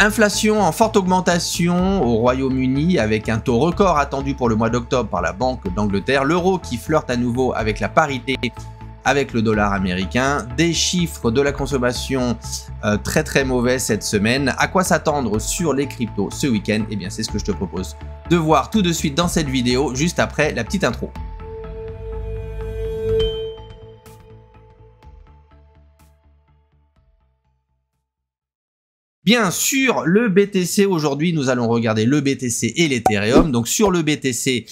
Inflation en forte augmentation au Royaume-Uni avec un taux record attendu pour le mois d'octobre par la Banque d'Angleterre, l'euro qui flirte à nouveau avec la parité avec le dollar américain, des chiffres de la consommation euh, très très mauvais cette semaine, à quoi s'attendre sur les cryptos ce week-end Eh bien c'est ce que je te propose de voir tout de suite dans cette vidéo juste après la petite intro. Bien sûr, le BTC aujourd'hui, nous allons regarder le BTC et l'Ethereum. Donc sur le BTC,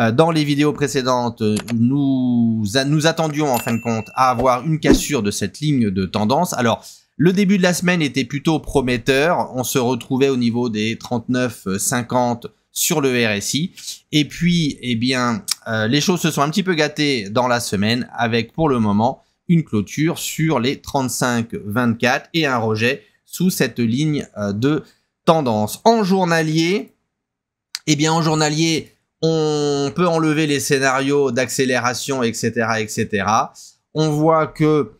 euh, dans les vidéos précédentes, euh, nous, nous attendions en fin de compte à avoir une cassure de cette ligne de tendance. Alors, le début de la semaine était plutôt prometteur. On se retrouvait au niveau des 39,50 sur le RSI. Et puis, eh bien, euh, les choses se sont un petit peu gâtées dans la semaine avec pour le moment une clôture sur les 35,24 et un rejet sous cette ligne euh, de tendance. En journalier, eh bien en journalier, on peut enlever les scénarios d'accélération, etc., etc. On voit que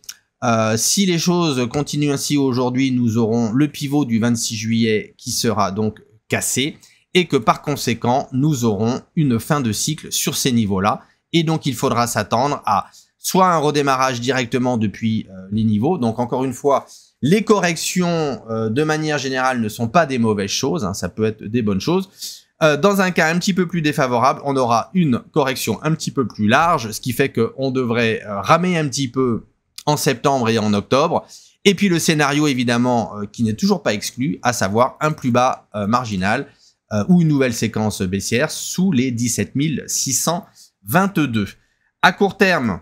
euh, si les choses continuent ainsi aujourd'hui, nous aurons le pivot du 26 juillet qui sera donc cassé et que par conséquent, nous aurons une fin de cycle sur ces niveaux-là. Et donc, il faudra s'attendre à soit un redémarrage directement depuis euh, les niveaux. Donc encore une fois, les corrections euh, de manière générale ne sont pas des mauvaises choses, hein, ça peut être des bonnes choses. Euh, dans un cas un petit peu plus défavorable, on aura une correction un petit peu plus large, ce qui fait qu'on devrait ramer un petit peu en septembre et en octobre. Et puis le scénario évidemment qui n'est toujours pas exclu, à savoir un plus bas marginal ou une nouvelle séquence baissière sous les 17 622. À court terme,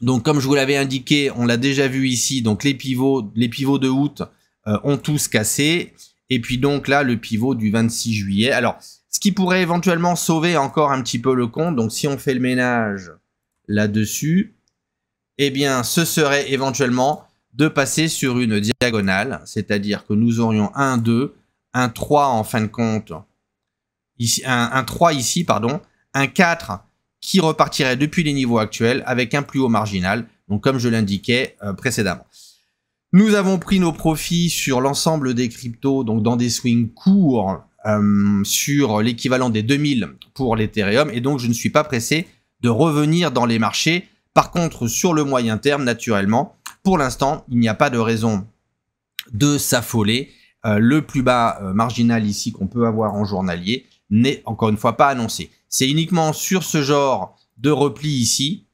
donc comme je vous l'avais indiqué, on l'a déjà vu ici, donc les pivots, les pivots de août euh, ont tous cassé. Et puis donc là, le pivot du 26 juillet. Alors, ce qui pourrait éventuellement sauver encore un petit peu le compte, donc si on fait le ménage là-dessus, eh bien ce serait éventuellement de passer sur une diagonale, c'est-à-dire que nous aurions un 2, un 3 en fin de compte, ici, un, un 3 ici, pardon, un 4 qui repartirait depuis les niveaux actuels avec un plus haut marginal, donc comme je l'indiquais euh, précédemment. Nous avons pris nos profits sur l'ensemble des cryptos, donc dans des swings courts, euh, sur l'équivalent des 2000 pour l'Ethereum, et donc je ne suis pas pressé de revenir dans les marchés. Par contre, sur le moyen terme, naturellement, pour l'instant, il n'y a pas de raison de s'affoler. Euh, le plus bas marginal ici qu'on peut avoir en journalier, n'est encore une fois pas annoncé. C'est uniquement sur ce genre de repli ici,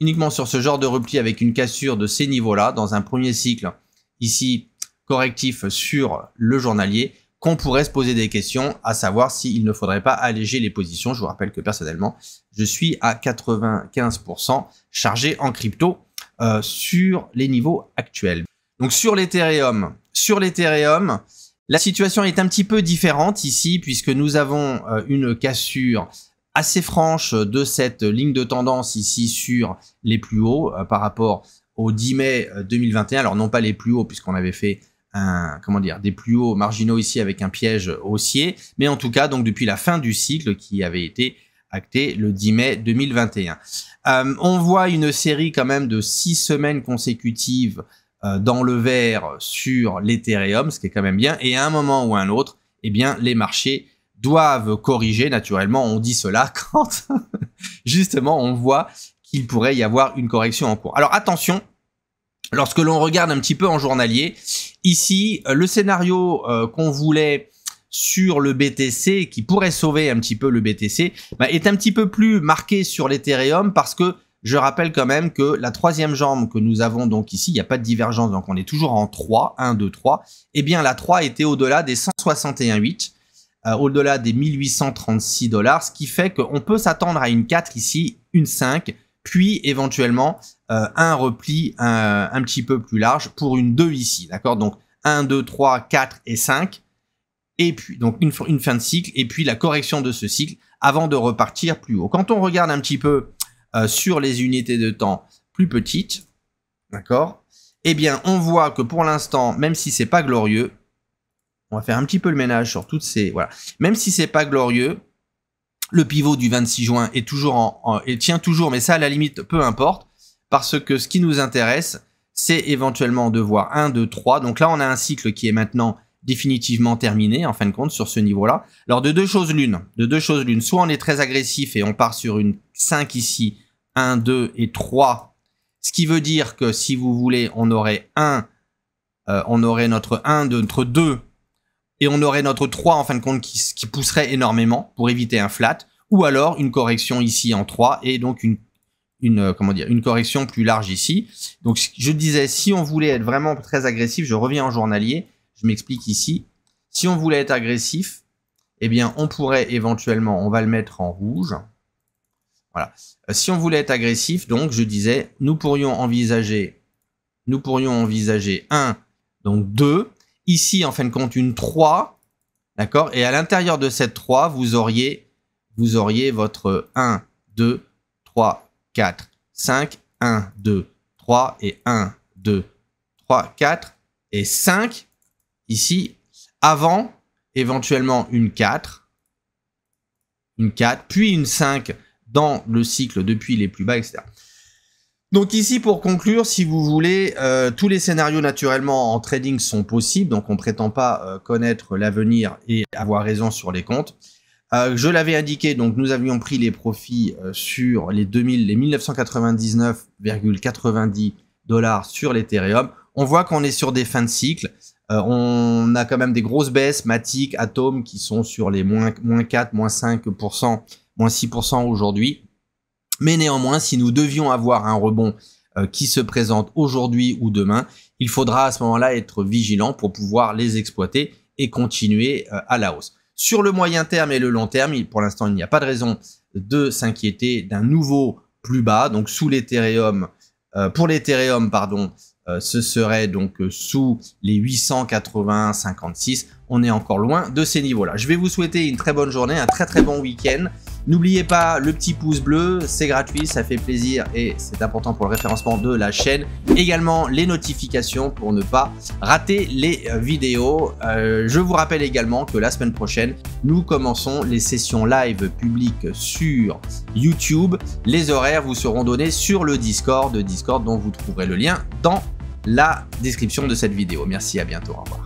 uniquement sur ce genre de repli avec une cassure de ces niveaux-là, dans un premier cycle ici correctif sur le journalier, qu'on pourrait se poser des questions, à savoir s'il ne faudrait pas alléger les positions. Je vous rappelle que personnellement, je suis à 95% chargé en crypto euh, sur les niveaux actuels. Donc sur l'Ethereum, sur l'Ethereum, la situation est un petit peu différente ici puisque nous avons euh, une cassure assez franche de cette ligne de tendance ici sur les plus hauts euh, par rapport au 10 mai 2021. Euh, Alors non pas les plus hauts puisqu'on avait fait un, comment dire, des plus hauts marginaux ici avec un piège haussier, mais en tout cas donc depuis la fin du cycle qui avait été acté le 10 mai 2021. on voit une série quand même de six semaines consécutives euh, dans le vert sur l'Ethereum, ce qui est quand même bien. Et à un moment ou à un autre, eh bien, les marchés doivent corriger. Naturellement, on dit cela quand justement on voit qu'il pourrait y avoir une correction en cours. Alors attention, lorsque l'on regarde un petit peu en journalier, ici, euh, le scénario euh, qu'on voulait sur le BTC, qui pourrait sauver un petit peu le BTC, bah, est un petit peu plus marqué sur l'Ethereum parce que je rappelle quand même que la troisième jambe que nous avons donc ici, il n'y a pas de divergence, donc on est toujours en 3, 1, 2, 3. et bien, la 3 était au-delà des 161,8, euh, au-delà des 1836 dollars, ce qui fait qu'on peut s'attendre à une 4 ici, une 5, puis éventuellement euh, un repli un, petit peu plus large pour une 2 ici, d'accord Donc 1, 2, 3, 4 et 5, et puis donc une, une, fin de cycle, et puis la correction de ce cycle avant de repartir plus haut. Quand on regarde un petit peu euh, sur les unités de temps plus petites, d'accord Eh bien, on voit que pour l'instant, même si c'est pas glorieux, on va faire un petit peu le ménage sur toutes ces voilà. Même si c'est pas glorieux, le pivot du 26 juin est toujours en, il tient toujours, mais ça à la limite peu importe parce que ce qui nous intéresse, c'est éventuellement de voir 1, 2, 3. Donc là, on a un cycle qui est maintenant définitivement terminé, en fin de compte, sur ce niveau-là. Alors, de deux choses l'une, de deux choses l'une, soit on est très agressif et on part sur une 5 ici, 1, 2 et 3. Ce qui veut dire que si vous voulez, on aurait 1, euh, on aurait notre 1, notre 2, et on aurait notre 3 en fin de compte qui, pousserait énormément pour éviter un flat, ou alors une correction ici en 3 et donc une, une, euh, comment dire, une correction plus large ici. Donc je disais, si on voulait être vraiment très agressif, je reviens en journalier, je m'explique ici, si on voulait être agressif, eh bien on pourrait éventuellement, on va le mettre en rouge, voilà. Euh, si on voulait être agressif, donc je disais, nous pourrions envisager, nous pourrions envisager 1, donc 2, ici en fin de compte une 3, d'accord Et à l'intérieur de cette 3, vous auriez, vous auriez votre 1, 2, 3, 4, 5, 1, 2, 3 et 1, 2, 3, 4 et 5 ici avant éventuellement une 4, une 4, puis une 5 dans le cycle depuis les plus bas, etc. Donc ici, pour conclure, si vous voulez, euh, tous les scénarios naturellement en trading sont possibles, donc on ne prétend pas euh, connaître l'avenir et avoir raison sur les comptes. Euh, je l'avais indiqué, donc nous avions pris les profits sur les 2000, les 1999,90 dollars sur l'Ethereum. On voit qu'on est sur des fins de cycle. on a quand même des grosses baisses, Matic, Atom, qui sont sur les moins, moins 4, moins 5% moins 6% aujourd'hui. Mais néanmoins, si nous devions avoir un rebond euh, qui se présente aujourd'hui ou demain, il faudra à ce moment-là être vigilant pour pouvoir les exploiter et continuer euh, à la hausse. Sur le moyen terme et le long terme, pour l'instant, il n'y a pas de raison de s'inquiéter d'un nouveau plus bas, donc sous l'Ethereum, euh, pour l'Ethereum, pardon, ce serait donc sous les 880, 56, On est encore loin de ces niveaux-là. Je vais vous souhaiter une très bonne journée, un très très bon week-end. N'oubliez pas le petit pouce bleu, c'est gratuit, ça fait plaisir et c'est important pour le référencement de la chaîne. Également les notifications pour ne pas rater les euh, vidéos. Euh, je vous rappelle également que la semaine prochaine, nous commençons les sessions live publiques sur YouTube. Les horaires vous seront donnés sur le Discord, Discord dont vous trouverez le lien dans la description de cette vidéo. Merci, à bientôt, au revoir.